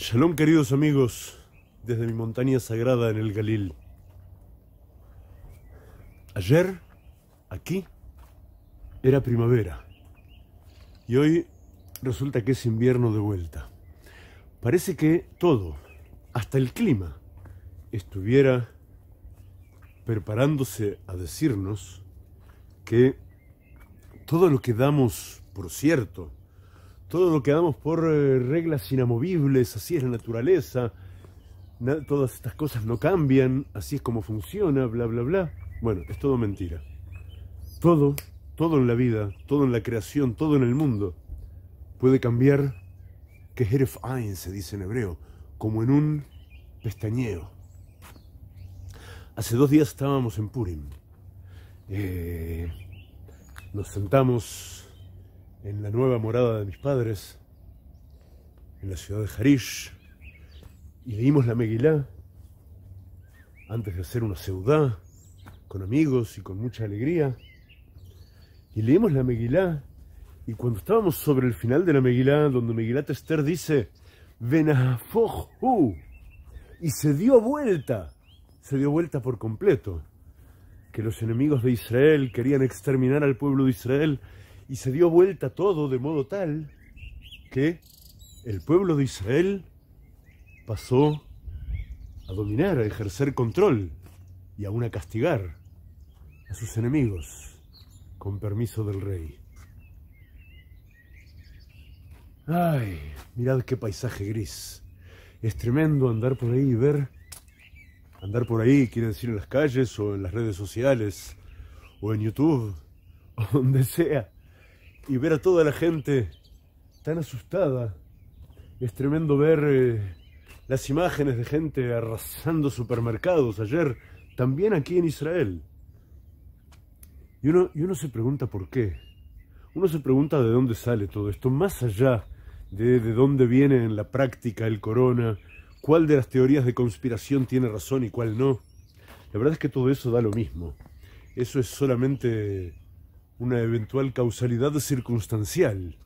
Shalom queridos amigos, desde mi montaña sagrada en el Galil. Ayer, aquí, era primavera y hoy resulta que es invierno de vuelta. Parece que todo, hasta el clima, estuviera preparándose a decirnos que todo lo que damos por cierto, todo lo que damos por eh, reglas inamovibles, así es la naturaleza, todas estas cosas no cambian, así es como funciona, bla, bla, bla. Bueno, es todo mentira. Todo, todo en la vida, todo en la creación, todo en el mundo puede cambiar, que Heref Ein se dice en hebreo, como en un pestañeo. Hace dos días estábamos en Purim. Eh, nos sentamos en la nueva morada de mis padres, en la ciudad de Harish, y leímos la Megilá antes de hacer una seudá, con amigos y con mucha alegría. Y leímos la Megilá, y cuando estábamos sobre el final de la Megilá, donde Megilá Tester dice, Venafohu, y se dio vuelta, se dio vuelta por completo, que los enemigos de Israel querían exterminar al pueblo de Israel y se dio vuelta todo de modo tal que el pueblo de Israel pasó a dominar, a ejercer control y aún a castigar a sus enemigos con permiso del rey. Ay, mirad qué paisaje gris. Es tremendo andar por ahí y ver, andar por ahí, quiere decir en las calles o en las redes sociales o en YouTube o donde sea y ver a toda la gente tan asustada. Es tremendo ver eh, las imágenes de gente arrasando supermercados ayer, también aquí en Israel. Y uno, y uno se pregunta por qué. Uno se pregunta de dónde sale todo esto, más allá de dónde viene en la práctica el corona, cuál de las teorías de conspiración tiene razón y cuál no. La verdad es que todo eso da lo mismo. Eso es solamente una eventual causalidad circunstancial.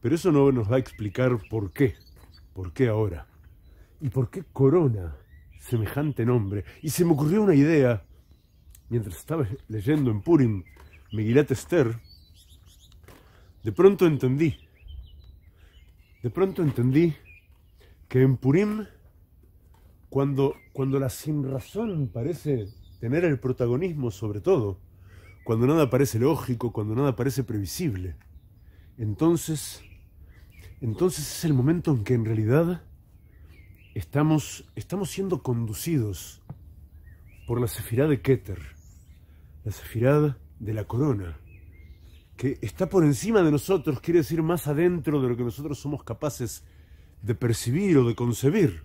Pero eso no nos va a explicar por qué, por qué ahora. ¿Y por qué Corona? Semejante nombre. Y se me ocurrió una idea mientras estaba leyendo en Purim Miguel Esther. De pronto entendí, de pronto entendí que en Purim, cuando, cuando la razón parece tener el protagonismo sobre todo, cuando nada parece lógico, cuando nada parece previsible. Entonces, entonces es el momento en que en realidad estamos, estamos siendo conducidos por la sefirá de Keter, la sefirá de la corona, que está por encima de nosotros, quiere decir más adentro de lo que nosotros somos capaces de percibir o de concebir.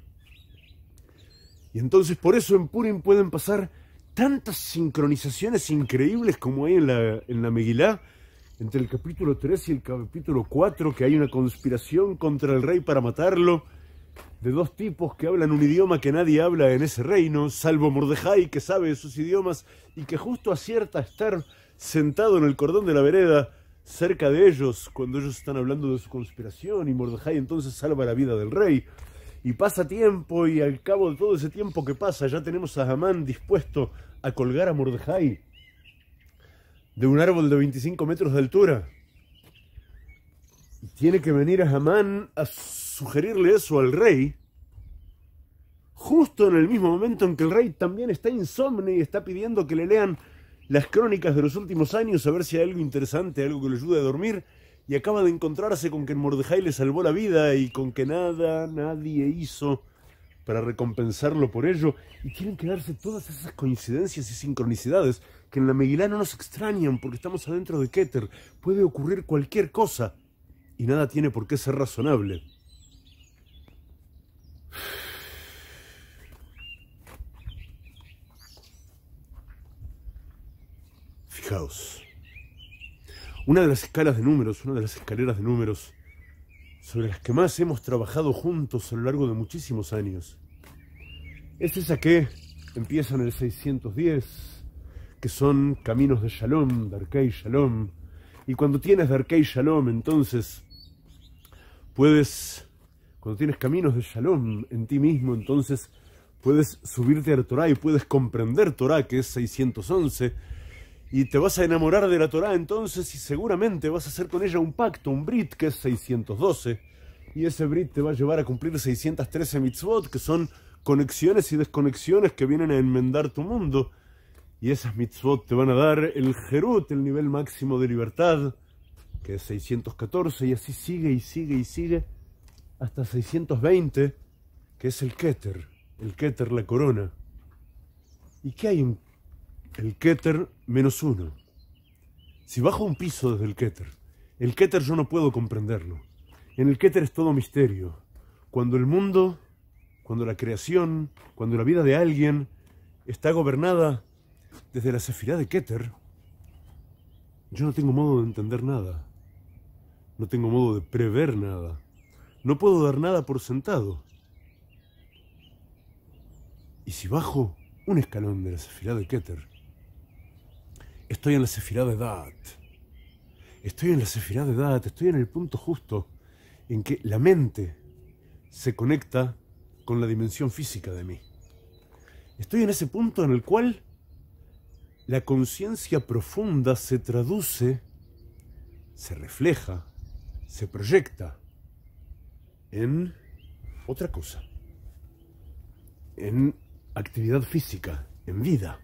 Y entonces por eso en Purim pueden pasar tantas sincronizaciones increíbles como hay en la, en entre el capítulo 3 y el capítulo 4, que hay una conspiración contra el rey para matarlo, de dos tipos que hablan un idioma que nadie habla en ese reino, salvo Mordejai, que sabe esos idiomas, y que justo acierta a estar sentado en el cordón de la vereda, cerca de ellos, cuando ellos están hablando de su conspiración, y Mordejai entonces salva la vida del rey. Y pasa tiempo, y al cabo de todo ese tiempo que pasa, ya tenemos a Amán dispuesto a colgar a Mordejai de un árbol de 25 metros de altura. Y tiene que venir a Hamán a sugerirle eso al rey, justo en el mismo momento en que el rey también está insomne y está pidiendo que le lean las crónicas de los últimos años a ver si hay algo interesante, algo que le ayude a dormir, y acaba de encontrarse con que Mordejai le salvó la vida y con que nada, nadie hizo para recompensarlo por ello, y tienen que darse todas esas coincidencias y sincronicidades que en la meguila no nos extrañan porque estamos adentro de Keter, puede ocurrir cualquier cosa, y nada tiene por qué ser razonable. Fijaos, una de las escalas de números, una de las escaleras de números, sobre las que más hemos trabajado juntos a lo largo de muchísimos años. Es esa que empieza en el 610, que son caminos de Shalom, Darkei Shalom, y cuando tienes Darkei Shalom, entonces puedes, cuando tienes caminos de Shalom en ti mismo, entonces puedes subirte a Torah y puedes comprender Torah, que es 611, y te vas a enamorar de la Torah, entonces y seguramente vas a hacer con ella un pacto, un brit que es 612. Y ese brit te va a llevar a cumplir 613 mitzvot, que son conexiones y desconexiones que vienen a enmendar tu mundo. Y esas mitzvot te van a dar el gerut, el nivel máximo de libertad, que es 614, y así sigue y sigue y sigue hasta 620, que es el Keter, el Keter, la corona. ¿Y qué hay en el Keter menos uno. Si bajo un piso desde el Keter, el Keter yo no puedo comprenderlo. En el Keter es todo misterio. Cuando el mundo, cuando la creación, cuando la vida de alguien está gobernada desde la sefirá de Keter, yo no tengo modo de entender nada. No tengo modo de prever nada. No puedo dar nada por sentado. Y si bajo un escalón de la sefirá de Keter, Estoy en la Sefirá de edad. Estoy en la Sefirá de edad, estoy en el punto justo en que la mente se conecta con la dimensión física de mí. Estoy en ese punto en el cual la conciencia profunda se traduce, se refleja, se proyecta en otra cosa, en actividad física, en vida.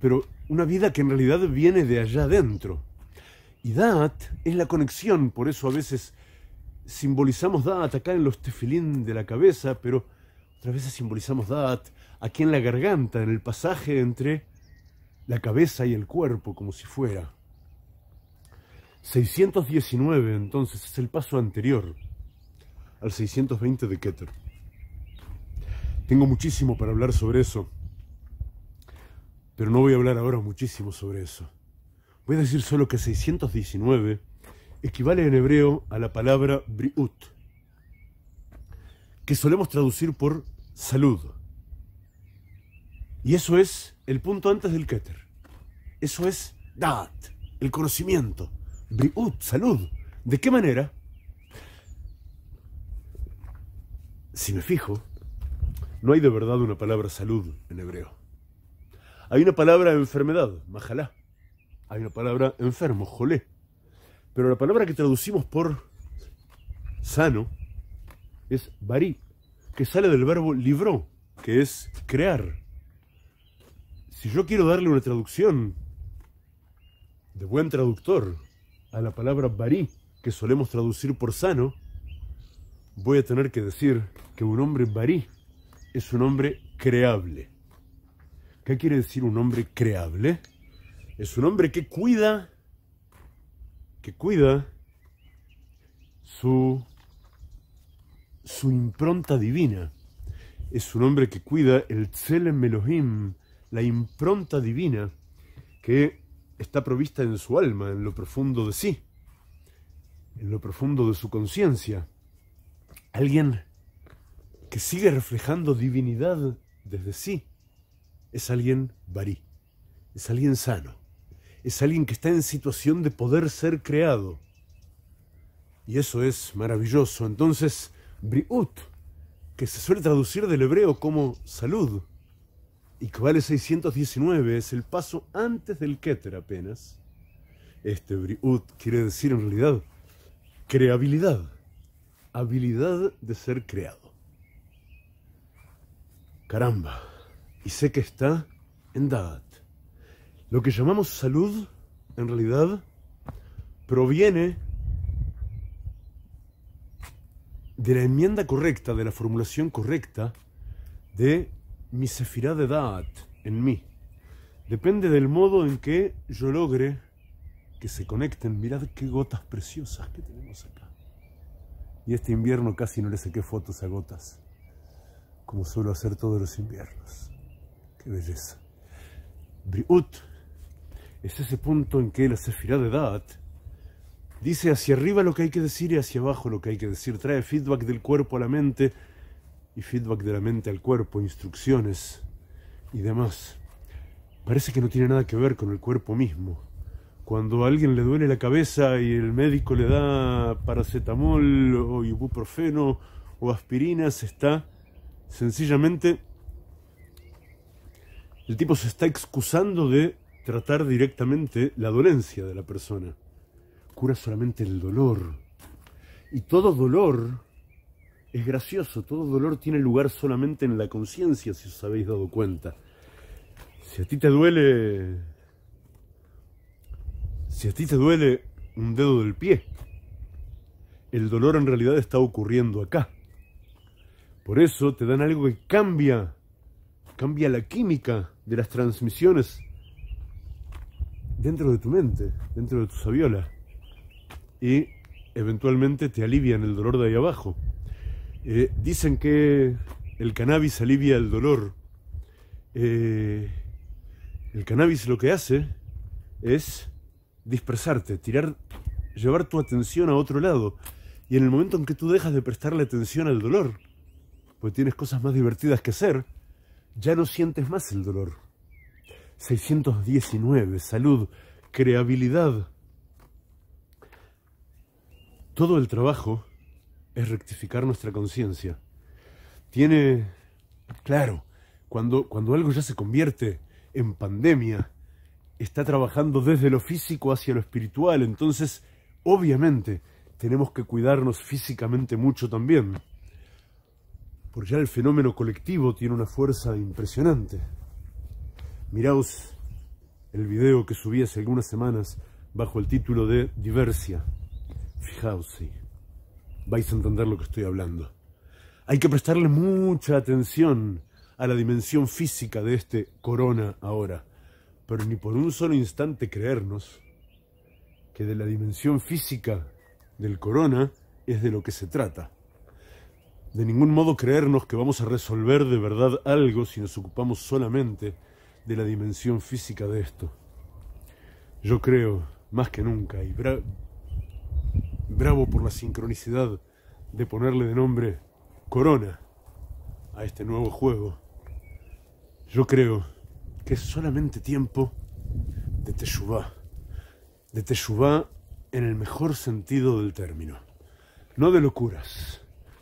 Pero una vida que en realidad viene de allá adentro. Y Dat es la conexión, por eso a veces simbolizamos Dat acá en los tefilín de la cabeza, pero otras veces simbolizamos Dat aquí en la garganta, en el pasaje entre la cabeza y el cuerpo, como si fuera. 619 entonces es el paso anterior al 620 de Keter. Tengo muchísimo para hablar sobre eso. Pero no voy a hablar ahora muchísimo sobre eso. Voy a decir solo que 619 equivale en hebreo a la palabra briut, que solemos traducir por salud. Y eso es el punto antes del Keter. Eso es dat, el conocimiento. Briut, salud. ¿De qué manera? Si me fijo, no hay de verdad una palabra salud en hebreo. Hay una palabra enfermedad, majalá. Hay una palabra enfermo, jolé. Pero la palabra que traducimos por sano es barí, que sale del verbo libró, que es crear. Si yo quiero darle una traducción de buen traductor a la palabra barí, que solemos traducir por sano, voy a tener que decir que un hombre barí es un hombre creable. ¿Qué quiere decir un hombre creable? Es un hombre que cuida, que cuida su, su impronta divina. Es un hombre que cuida el Tselem Elohim, la impronta divina que está provista en su alma, en lo profundo de sí, en lo profundo de su conciencia. Alguien que sigue reflejando divinidad desde sí es alguien barí, es alguien sano, es alguien que está en situación de poder ser creado. Y eso es maravilloso. Entonces, briut, que se suele traducir del hebreo como salud, y que vale 619, es el paso antes del Keter apenas. Este Briut quiere decir en realidad creabilidad, habilidad de ser creado. Caramba y sé que está en Da'at. Lo que llamamos salud, en realidad, proviene de la enmienda correcta, de la formulación correcta de mi sefirá de Da'at en mí. Depende del modo en que yo logre que se conecten. Mirad qué gotas preciosas que tenemos acá. Y este invierno casi no le saqué fotos a gotas, como suelo hacer todos los inviernos. Qué belleza. Briut es ese punto en que la sefirá de Da'at dice hacia arriba lo que hay que decir y hacia abajo lo que hay que decir. Trae feedback del cuerpo a la mente y feedback de la mente al cuerpo, instrucciones y demás. Parece que no tiene nada que ver con el cuerpo mismo. Cuando a alguien le duele la cabeza y el médico le da paracetamol o ibuprofeno o aspirinas, está sencillamente el tipo se está excusando de tratar directamente la dolencia de la persona. Cura solamente el dolor. Y todo dolor es gracioso, todo dolor tiene lugar solamente en la conciencia, si os habéis dado cuenta. Si a ti te duele... Si a ti te duele un dedo del pie, el dolor en realidad está ocurriendo acá. Por eso te dan algo que cambia cambia la química de las transmisiones dentro de tu mente, dentro de tu sabiola. Y eventualmente te alivian el dolor de ahí abajo. Eh, dicen que el cannabis alivia el dolor. Eh, el cannabis lo que hace es dispersarte, tirar, llevar tu atención a otro lado. Y en el momento en que tú dejas de prestarle atención al dolor, pues tienes cosas más divertidas que hacer, ya no sientes más el dolor. 619, salud, creabilidad. Todo el trabajo es rectificar nuestra conciencia. Tiene, claro, cuando, cuando algo ya se convierte en pandemia, está trabajando desde lo físico hacia lo espiritual, entonces, obviamente, tenemos que cuidarnos físicamente mucho también. Porque ya el fenómeno colectivo tiene una fuerza impresionante. Miraos el video que subí hace algunas semanas bajo el título de Diversia. Fijaos, sí. Vais a entender lo que estoy hablando. Hay que prestarle mucha atención a la dimensión física de este corona ahora, pero ni por un solo instante creernos que de la dimensión física del corona es de lo que se trata de ningún modo creernos que vamos a resolver de verdad algo si nos ocupamos solamente de la dimensión física de esto. Yo creo, más que nunca, y bravo por la sincronicidad de ponerle de nombre Corona a este nuevo juego, yo creo que es solamente tiempo de Teshuvah, de Teshuvah en el mejor sentido del término, no de locuras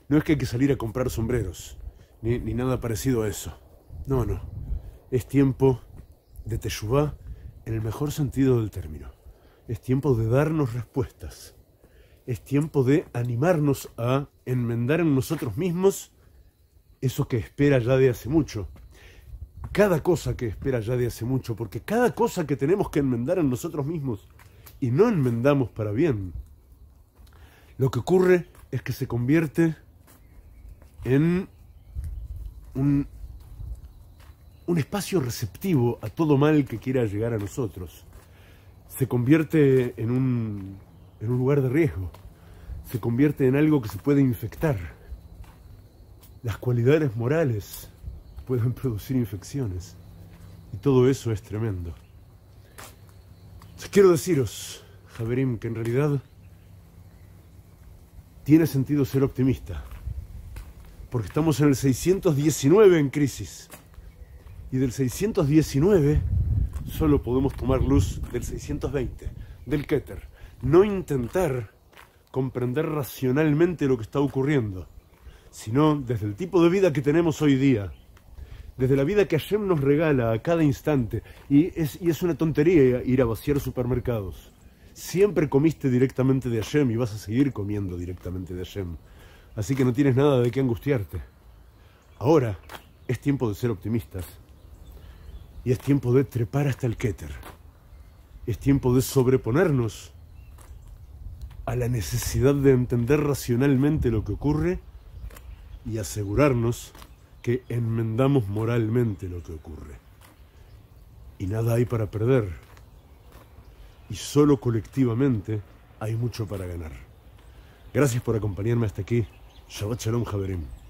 no es que hay que salir a comprar sombreros, ni, nada parecido a eso. No, no. Es tiempo de Teshuvah en el mejor sentido del término. Es tiempo de darnos respuestas. Es tiempo de animarnos a enmendar en nosotros mismos eso que espera ya de hace mucho. Cada cosa que espera ya de hace mucho, porque cada cosa que tenemos que enmendar en nosotros mismos y no enmendamos para bien, lo que ocurre es que se convierte en un, espacio receptivo a todo mal que quiera llegar a nosotros. Se convierte en un, en un lugar de riesgo, se convierte en algo que se puede infectar. Las cualidades morales pueden producir infecciones y todo eso es tremendo. Quiero deciros, Javerim, que en realidad tiene sentido ser optimista porque estamos en el 619 en crisis. Y del 619 solo podemos tomar luz del 620, del Keter. No intentar comprender racionalmente lo que está ocurriendo, sino desde el tipo de vida que tenemos hoy día, desde la vida que Hashem nos regala a cada instante. Y es, y es una tontería ir a vaciar supermercados. Siempre comiste directamente de Hashem y vas a seguir comiendo directamente de Hashem. Así que no tienes nada de qué angustiarte. Ahora es tiempo de ser optimistas. Y es tiempo de trepar hasta el Keter. Es tiempo de sobreponernos a la necesidad de entender racionalmente lo que ocurre y asegurarnos que enmendamos moralmente lo que ocurre. Y nada hay para perder. Y solo colectivamente hay mucho para ganar. Gracias por acompañarme hasta aquí. שבת שלום חברים.